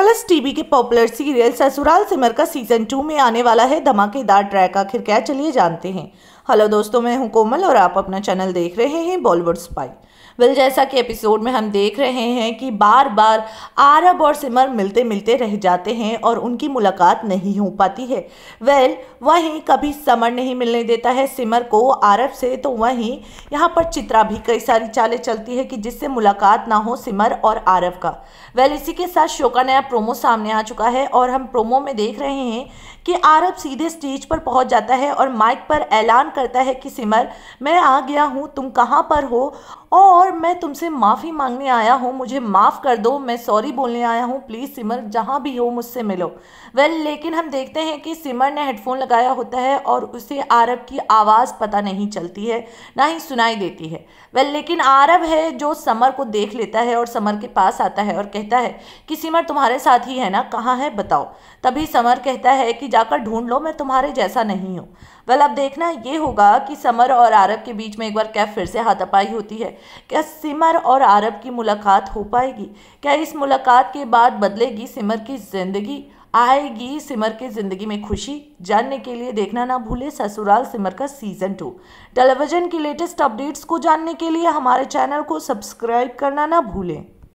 colours TV के popular serial Sasural Simar का season two में आने वाला है धमाकेदार ट्रैक आखिर क्या चलिए जानते हैं हेलो दोस्तों मैं हूं कोमल और आप अपना चैनल देख रहे हैं बॉलीवुड स्पाई वेल जैसा कि एपिसोड में हम देख रहे हैं कि बार बार आरब और सिमर मिलते मिलते रह जाते हैं और उनकी मुलाकात नहीं हो पाती है वेल वहीं कभी समर नहीं मिलने देता है सिमर को आरब से तो वहीं यहाँ पर चित्रा भी कई सारी चालें चलती है कि जिससे मुलाकात ना हो सिमर और आरब का वेल इसी के साथ शो का नया प्रोमो सामने आ चुका है और हम प्रोमो में देख रहे हैं कि आरब सीधे स्टेज पर पहुंच जाता है और माइक पर ऐलान करता है कि सिमर मैं आ गया हूँ तुम कहाँ पर हो और मैं तुमसे माफ़ी मांगने आया हूँ मुझे माफ़ कर दो मैं सॉरी बोलने आया हूँ प्लीज़ सिमर जहाँ भी हो मुझसे मिलो वेल well, लेकिन हम देखते हैं कि सिमर ने हेडफोन लगाया होता है और उसे आरब की आवाज़ पता नहीं चलती है ना ही सुनाई देती है वेल well, लेकिन आरब है जो समर को देख लेता है और समर के पास आता है और कहता है कि सिमर तुम्हारे साथ ही है ना कहाँ है बताओ तभी समर कहता है कि जाकर ढूंढ लो मैं तुम्हारे जैसा नहीं हूँ वेल अब देखना ये होगा कि समर और आरब के बीच में एक बार कैब फिर से हाथापाई होती है क्या सिमर और आरब की मुलाकात हो पाएगी क्या इस मुलाकात के बाद बदलेगी सिमर की ज़िंदगी आएगी सिमर की ज़िंदगी में खुशी जानने के लिए देखना ना भूले Sasural Simar Ka season two television की लेटेस्ट अपडेट्स को जानने के लिए हमारे चैनल को सब्सक्राइब करना ना भूलें